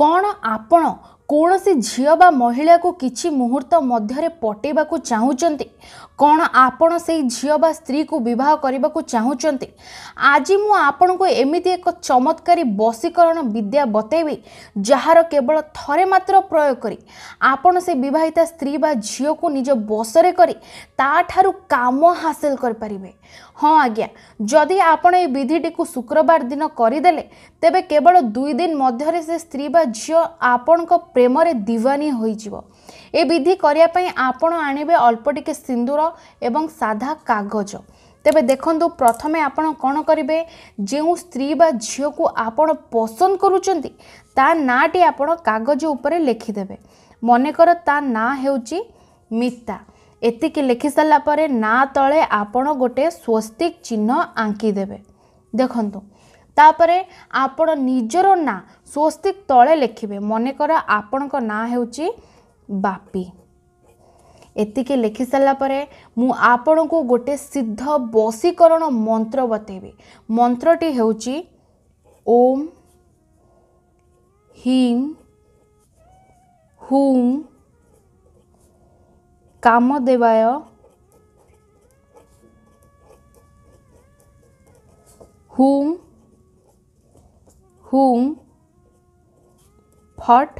କ'ଣ ଆପଣ କୌଣସି ଝିଅ ବା ମହିଳାକୁ କିଛି ମୁହୂର୍ତ୍ତ ମଧ୍ୟରେ ପଟେଇବାକୁ ଚାହୁଁଛନ୍ତି କ'ଣ ଆପଣ ସେଇ ଝିଅ ବା ସ୍ତ୍ରୀକୁ ବିବାହ କରିବାକୁ ଚାହୁଁଛନ୍ତି ଆଜି ମୁଁ ଆପଣଙ୍କୁ ଏମିତି ଏକ ଚମତ୍କାରୀ ବଶୀକରଣ ବିଦ୍ୟା ବତେଇବି ଯାହାର କେବଳ ଥରେ ମାତ୍ର ପ୍ରୟୋଗ କରି ଆପଣ ସେ ବିବାହିତା ସ୍ତ୍ରୀ ବା ଝିଅକୁ ନିଜ ବଶରେ କରି ତା'ଠାରୁ କାମ ହାସିଲ କରିପାରିବେ ହଁ ଆଜ୍ଞା ଯଦି ଆପଣ ଏଇ ବିଧିଟିକୁ ଶୁକ୍ରବାର ଦିନ କରିଦେଲେ ତେବେ କେବଳ ଦୁଇ ଦିନ ମଧ୍ୟରେ ସେ ସ୍ତ୍ରୀ ବା ଝିଅ ଆପଣଙ୍କ ପ୍ରେମରେ ଦିୱାନୀ ହୋଇଯିବ ଏ ବିଧି କରିବା ପାଇଁ ଆପଣ ଆଣିବେ ଅଳ୍ପ ଟିକେ ସିନ୍ଦୁର ଏବଂ ସାଧା କାଗଜ ତେବେ ଦେଖନ୍ତୁ ପ୍ରଥମେ ଆପଣ କ'ଣ କରିବେ ଯେଉଁ ସ୍ତ୍ରୀ ବା ଝିଅକୁ ଆପଣ ପସନ୍ଦ କରୁଛନ୍ତି ତା ନାଁଟି ଆପଣ କାଗଜ ଉପରେ ଲେଖିଦେବେ ମନେକର ତା ନାଁ ହେଉଛି ମିତା ଏତିକି ଲେଖିସାରିଲା ପରେ ନାଁ ତଳେ ଆପଣ ଗୋଟେ ସ୍ୱସ୍ତିକ ଚିହ୍ନ ଆଙ୍କିଦେବେ ଦେଖନ୍ତୁ ତାପରେ ଆପଣ ନିଜର ନାଁ ସ୍ୱସ୍ତିକ ତଳେ ଲେଖିବେ ମନେକର ଆପଣଙ୍କ ନାଁ ହେଉଛି ବାପି ଏତିକି ଲେଖିସାରିଲା ପରେ ମୁଁ ଆପଣଙ୍କୁ ଗୋଟିଏ ସିଦ୍ଧ ବଶୀକରଣ ମନ୍ତ୍ର ବତେଇବି ମନ୍ତ୍ରଟି ହେଉଛି ଓମ୍ ହିମ୍ ହୁମ୍ କାମଦେବାୟ ହୁମ୍ ହୁମ୍ ଫଟ୍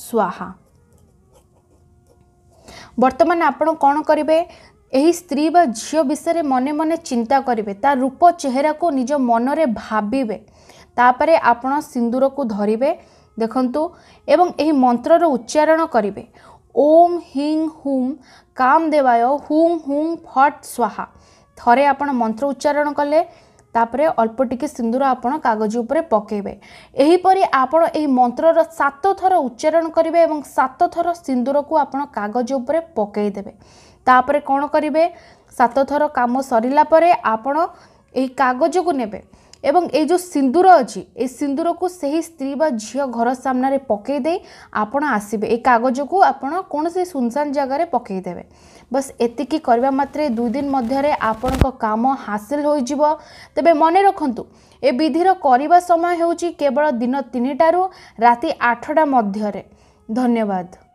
ସ୍ୱାହା ବର୍ତ୍ତମାନ ଆପଣ କ'ଣ କରିବେ ଏହି ସ୍ତ୍ରୀ ବା ଝିଅ ବିଷୟରେ ମନେ ମନେ ଚିନ୍ତା କରିବେ ତା ରୂପ ଚେହେରାକୁ ନିଜ ମନରେ ଭାବିବେ ତାପରେ ଆପଣ ସିନ୍ଦୁରକୁ ଧରିବେ ଦେଖନ୍ତୁ ଏବଂ ଏହି ମନ୍ତ୍ରର ଉଚ୍ଚାରଣ କରିବେ ଓମ୍ ହିଂ ହୁମ୍ କାମ ଦେବାୟ ହୁମ୍ ହୁମ୍ ଫଟ୍ ସ୍ୱାହା ଥରେ ଆପଣ ମନ୍ତ୍ର ଉଚ୍ଚାରଣ କଲେ ତାପରେ ଅଳ୍ପ ଟିକେ ସିନ୍ଦୁର ଆପଣ କାଗଜ ଉପରେ ପକାଇବେ ଏହିପରି ଆପଣ ଏହି ମନ୍ତ୍ରର ସାତ ଥର ଉଚ୍ଚାରଣ କରିବେ ଏବଂ ସାତ ଥର ସିନ୍ଦୁରକୁ ଆପଣ କାଗଜ ଉପରେ ପକାଇଦେବେ ତାପରେ କ'ଣ କରିବେ ସାତ ଥର କାମ ସରିଲା ପରେ ଆପଣ ଏହି କାଗଜକୁ ନେବେ এবং এই ଯେଉଁ ସିନ୍ଦୁର ଅଛି ଏଇ ସିନ୍ଦୁରକୁ ସେହି ସ୍ତ୍ରୀ ବା ଝିଅ ଘର ସାମ୍ନାରେ ପକାଇ ଦେଇ ଆପଣ ଆସିବେ ଏଇ କାଗଜକୁ ଆପଣ କୌଣସି ସୁନସାନ ଜାଗାରେ ପକାଇ ଦେବେ ବସ୍ ଏତିକି କରିବା ମାତ୍ରେ ଦୁଇ ଦିନ ମଧ୍ୟରେ ଆପଣଙ୍କ କାମ ହାସିଲ ହୋଇଯିବ ତେବେ ମନେ ରଖନ୍ତୁ ଏ ବିଧିର କରିବା ସମୟ ହେଉଛି କେବଳ ଦିନ ତିନିଟାରୁ ରାତି ଆଠଟା ମଧ୍ୟରେ ଧନ୍ୟବାଦ